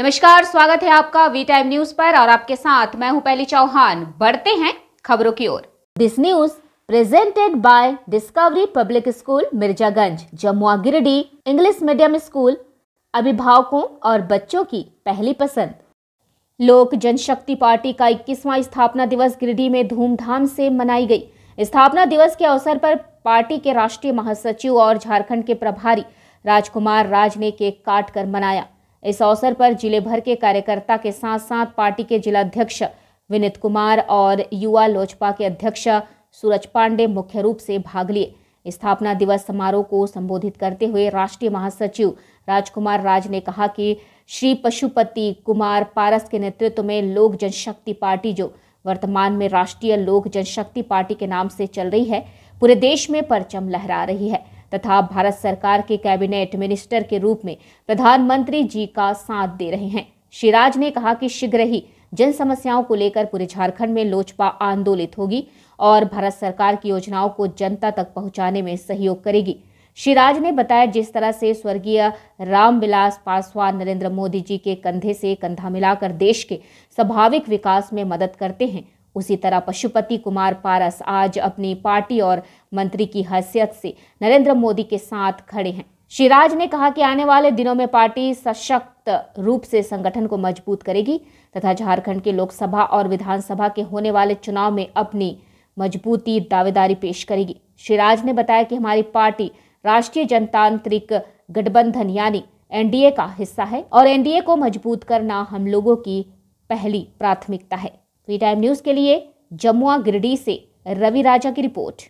नमस्कार स्वागत है आपका वी टाइम न्यूज पर और आपके साथ मैं हूं पहली चौहान बढ़ते हैं खबरों की ओर this news presented by Discovery Public School Mirzaganj Jamua Giridih English medium school अभिभावकों और बच्चों की पहली पसंद लोक जनशक्ति पार्टी का इक्कीसवा स्थापना दिवस गिरडी में धूमधाम से मनाई गई स्थापना दिवस के अवसर पर पार्टी के राष्ट्रीय महासचिव और झारखंड के प्रभारी राजकुमार राज ने केक काट कर मनाया इस अवसर पर जिले भर के कार्यकर्ता के साथ साथ पार्टी के जिलाध्यक्ष विनित कुमार और युवा लोजपा के अध्यक्ष सूरज पांडे मुख्य रूप से भाग लिए स्थापना दिवस समारोह को संबोधित करते हुए राष्ट्रीय महासचिव राजकुमार राज ने कहा कि श्री पशुपति कुमार पारस के नेतृत्व में लोक जनशक्ति पार्टी जो वर्तमान में राष्ट्रीय लोक जनशक्ति पार्टी के नाम से चल रही है पूरे देश में परचम लहरा रही है तथा भारत सरकार के कैबिनेट मिनिस्टर के रूप में प्रधानमंत्री जी का साथ दे रहे हैं शिराज ने कहा कि शीघ्र ही जन समस्याओं को लेकर पूरे झारखंड में लोजपा आंदोलित होगी और भारत सरकार की योजनाओं को जनता तक पहुंचाने में सहयोग करेगी शिराज ने बताया जिस तरह से स्वर्गीय रामविलास पासवान नरेंद्र मोदी जी के कंधे से कंधा मिलाकर देश के स्वाभाविक विकास में मदद करते हैं उसी तरह पशुपति कुमार पारस आज अपनी पार्टी और मंत्री की हैसियत से नरेंद्र मोदी के साथ खड़े हैं शिराज ने कहा कि आने वाले दिनों में पार्टी सशक्त रूप से संगठन को मजबूत करेगी तथा झारखंड के लोकसभा और विधानसभा के होने वाले चुनाव में अपनी मजबूती दावेदारी पेश करेगी शिराज ने बताया कि हमारी पार्टी राष्ट्रीय जनतांत्रिक गठबंधन यानी एनडीए का हिस्सा है और एनडीए को मजबूत करना हम लोगों की पहली प्राथमिकता है फ्री टाइम न्यूज़ के लिए जमुआ गिरडी से रवि राजा की रिपोर्ट